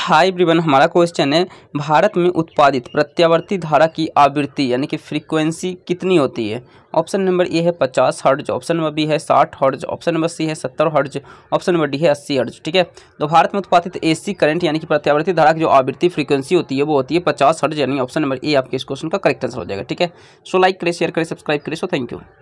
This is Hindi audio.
हाई ब्रिबन हमारा क्वेश्चन है भारत में उत्पादित प्रत्यावर्ती धारा की आवृत्ति यानी कि फ्रीक्वेंसी कितनी होती है ऑप्शन नंबर ए है पचास हर्ज ऑप्शन नंबर बी है साठ हर्ज ऑप्शन नंबर सी है सत्तर हर्ज ऑप्शन नंबर डी है अस्सी हर्ज ठीक है तो भारत में उत्पादित एसी करंट यानी कि प्रत्यावर्ती धारा की जो आवृत्ति फ्रीक्वेंसी होती है वो होती है पचास हर्ज यानी ऑप्शन नंबर ए आपके इस क्वेश्चन का करेक्ट आंसर हो जाएगा ठीक है सो लाइक करें शेयर करें सब्सक्राइब करें सो थैंक यू